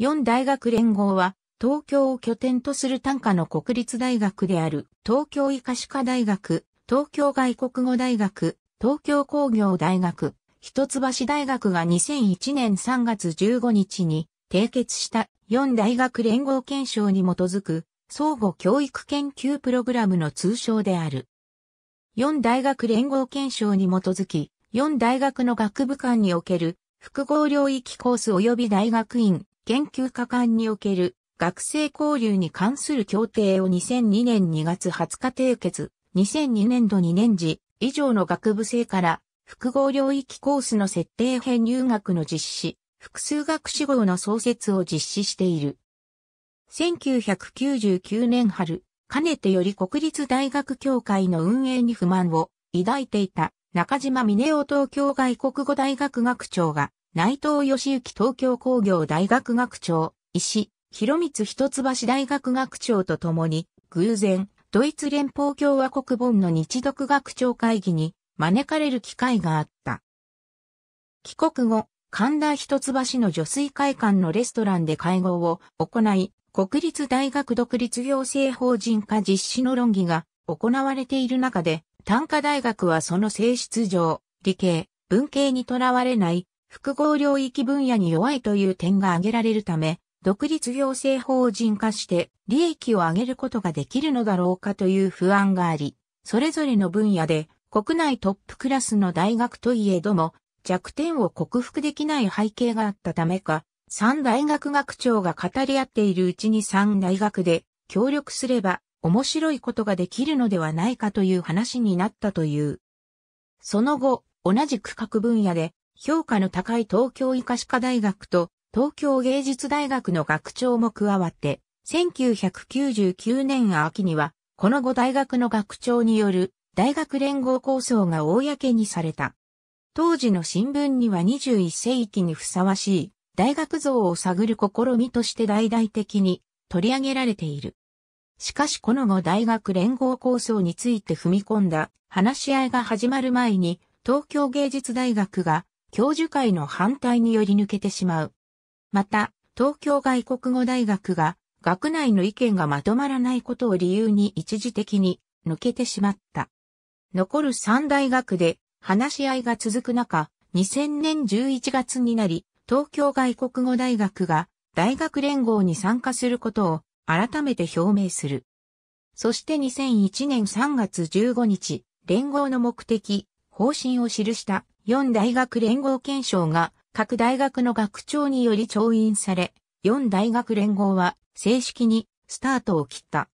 4大学連合は、東京を拠点とする単価の国立大学である、東京医科歯科大学、東京外国語大学、東京工業大学、一橋大学が2001年3月15日に締結した4大学連合憲章に基づく相互教育研究プログラムの通称である。4大学連合憲章に基づき、4大学の学部間における複合領域コース及び大学院、研究科間における学生交流に関する協定を2002年2月20日締結、2002年度2年時以上の学部生から複合領域コースの設定編入学の実施、複数学士号の創設を実施している。1999年春、かねてより国立大学協会の運営に不満を抱いていた中島峰夫東京外国語大学学長が内藤義行東京工業大学学長、石、広光一橋大学学長と共に、偶然、ドイツ連邦共和国本の日独学長会議に招かれる機会があった。帰国後、神田一橋の女水会館のレストランで会合を行い、国立大学独立行政法人化実施の論議が行われている中で、短科大学はその性質上、理系、文系にとらわれない複合領域分野に弱いという点が挙げられるため、独立行政法人化して利益を上げることができるのだろうかという不安があり、それぞれの分野で国内トップクラスの大学といえども弱点を克服できない背景があったためか、3大学学長が語り合っているうちに3大学で協力すれば面白いことができるのではないかという話になったという。その後、同じ区画分野で評価の高い東京医科歯科大学と東京芸術大学の学長も加わって、1999年秋には、この後大学の学長による大学連合構想が公にされた。当時の新聞には21世紀にふさわしい大学像を探る試みとして大々的に取り上げられている。しかしこの後大学連合構想について踏み込んだ話し合いが始まる前に東京芸術大学が教授会の反対により抜けてしまう。また、東京外国語大学が学内の意見がまとまらないことを理由に一時的に抜けてしまった。残る三大学で話し合いが続く中、2000年11月になり、東京外国語大学が大学連合に参加することを改めて表明する。そして2001年3月15日、連合の目的、方針を記した4大学連合憲章が各大学の学長により調印され、4大学連合は正式にスタートを切った。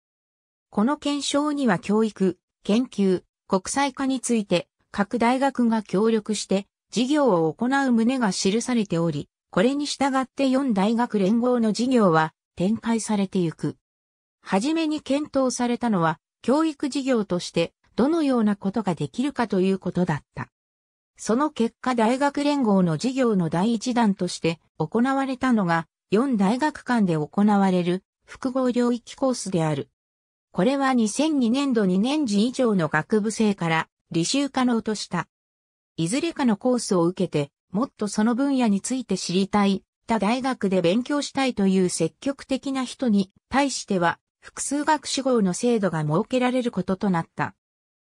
この憲章には教育、研究、国際化について各大学が協力して事業を行う旨が記されており、これに従って4大学連合の事業は展開されてゆく。はじめに検討されたのは教育事業としてどのようなことができるかということだった。その結果大学連合の事業の第一弾として行われたのが4大学間で行われる複合領域コースである。これは2002年度2年次以上の学部生から履修可能とした。いずれかのコースを受けて、もっとその分野について知りたい、他大学で勉強したいという積極的な人に対しては、複数学士号の制度が設けられることとなった。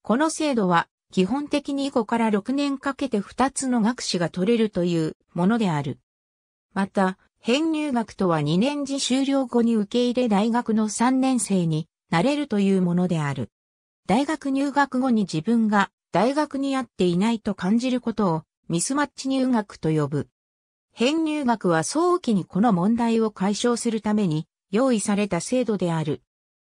この制度は基本的に5から6年かけて2つの学士が取れるというものである。また、編入学とは2年次終了後に受け入れ大学の3年生になれるというものである。大学入学後に自分が大学に合っていないと感じることをミスマッチ入学と呼ぶ。編入学は早期にこの問題を解消するために用意された制度である。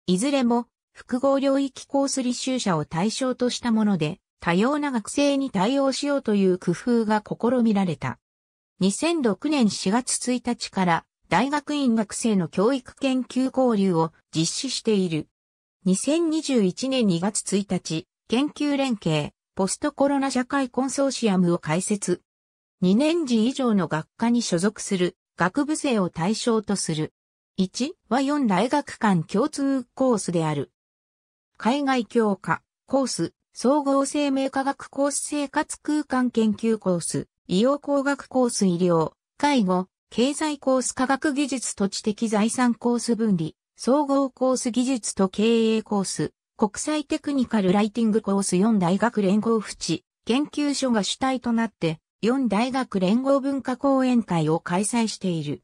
いずれも複合領域コース履修者を対象としたもので、多様な学生に対応しようという工夫が試みられた。2006年4月1日から大学院学生の教育研究交流を実施している。2021年2月1日、研究連携、ポストコロナ社会コンソーシアムを開設。2年次以上の学科に所属する学部生を対象とする。1は4大学間共通コースである。海外教科、コース、総合生命科学コース生活空間研究コース、医療工学コース医療、介護、経済コース科学技術と知的財産コース分離、総合コース技術と経営コース、国際テクニカルライティングコース4大学連合府地、研究所が主体となって、4大学連合文化講演会を開催している。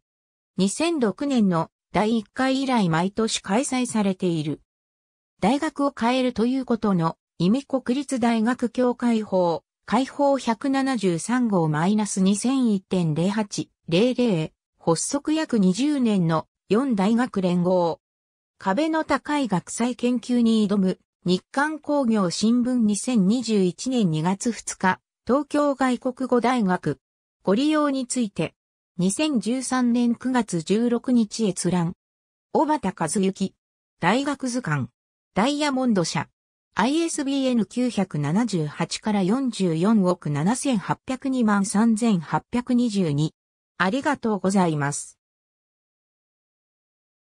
2006年の第1回以来毎年開催されている。大学を変えるということの意味国立大学協会法、解法173号 -2001.0800、発足約20年の4大学連合。壁の高い学際研究に挑む、日刊工業新聞2021年2月2日、東京外国語大学。ご利用について、2013年9月16日閲覧。小畑和幸、大学図鑑、ダイヤモンド社。ISBN 978から44億7802万3822。ありがとうございます。